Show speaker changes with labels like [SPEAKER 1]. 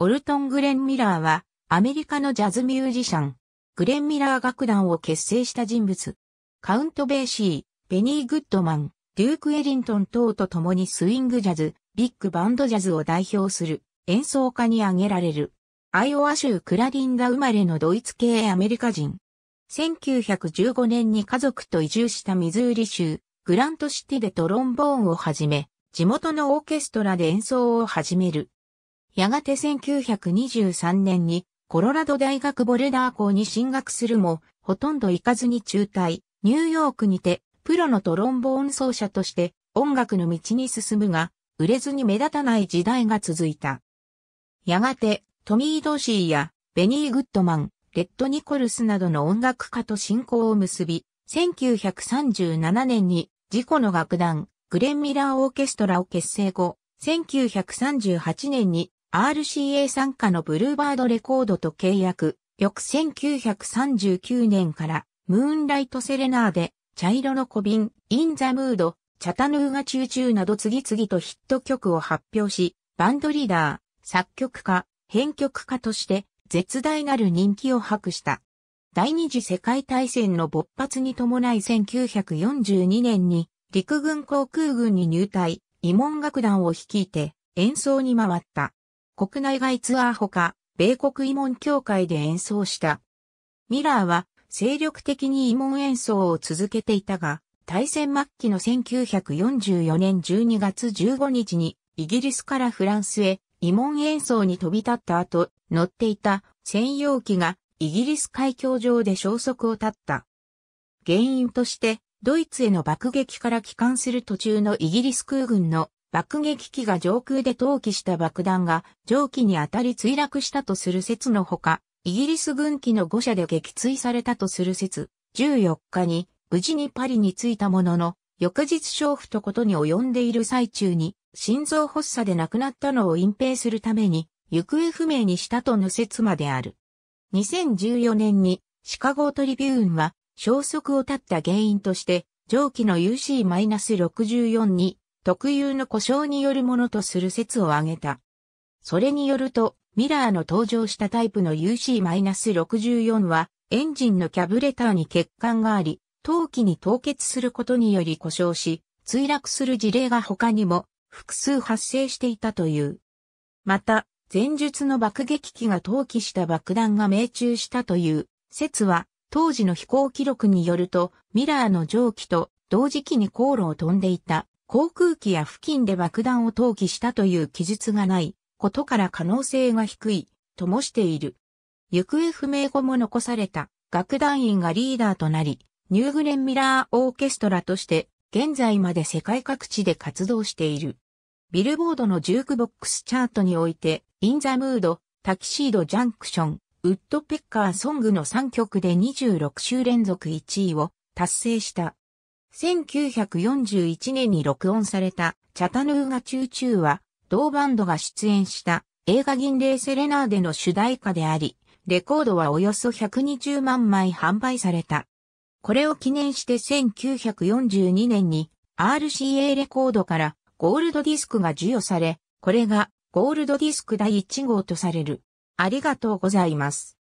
[SPEAKER 1] オルトン・グレン・ミラーは、アメリカのジャズミュージシャン、グレン・ミラー楽団を結成した人物。カウント・ベーシー、ベニー・グッドマン、デューク・エリントン等と共にスイングジャズ、ビッグバンドジャズを代表する演奏家に挙げられる。アイオワ州クラリンダ生まれのドイツ系アメリカ人。1915年に家族と移住したミズーリ州、グラントシティでトロンボーンをはじめ、地元のオーケストラで演奏を始める。やがて1923年にコロラド大学ボルダー校に進学するも、ほとんど行かずに中退、ニューヨークにて、プロのトロンボーン奏者として音楽の道に進むが、売れずに目立たない時代が続いた。やがて、トミー・ドーシーやベニー・グッドマン、レッド・ニコルスなどの音楽家と親交を結び、1937年に自己の楽団、グレン・ミラー・オーケストラを結成後、1938年に RCA 参加のブルーバードレコードと契約、翌1939年からムーンライトセレナーで、茶色の小瓶、インザムード、チャタヌーガチューチューなど次々とヒット曲を発表し、バンドリーダー、作曲家、編曲家として絶大なる人気を博した。第二次世界大戦の勃発に伴い1942年に陸軍航空軍に入隊、慰問楽団を率いて演奏に回った。国内外ツアーほか、米国慰問協会で演奏した。ミラーは精力的に慰問演奏を続けていたが、大戦末期の1944年12月15日にイギリスからフランスへ慰問演奏に飛び立った後、乗っていた専用機がイギリス海峡上で消息を絶った。原因としてドイツへの爆撃から帰還する途中のイギリス空軍の爆撃機が上空で投棄した爆弾が蒸気に当たり墜落したとする説のほか、イギリス軍機の誤射で撃墜されたとする説、14日に無事にパリに着いたものの、翌日娼婦とことに及んでいる最中に、心臓発作で亡くなったのを隠蔽するために、行方不明にしたとの説まである。2014年にシカゴトリビューンは消息を絶った原因として、蒸気の UC-64 に特有の故障によるものとする説を挙げた。それによると、ミラーの登場したタイプの UC-64 は、エンジンのキャブレターに欠陥があり、陶器に凍結することにより故障し、墜落する事例が他にも複数発生していたという。また、前述の爆撃機が投棄した爆弾が命中したという説は、当時の飛行記録によると、ミラーの蒸気と同時期に航路を飛んでいた航空機や付近で爆弾を投棄したという記述がないことから可能性が低いともしている。行方不明後も残された楽団員がリーダーとなり、ニューグレンミラーオーケストラとして現在まで世界各地で活動している。ビルボードのジュークボックスチャートにおいて、インザムード、タキシードジャンクション、ウッドペッカーソングの3曲で26週連続1位を達成した。1941年に録音された、チャタヌーガチューチューは、同バンドが出演した映画銀霊セレナーデの主題歌であり、レコードはおよそ120万枚販売された。これを記念して1942年に RCA レコードからゴールドディスクが授与され、これがゴールドディスク第1号とされる。ありがとうございます。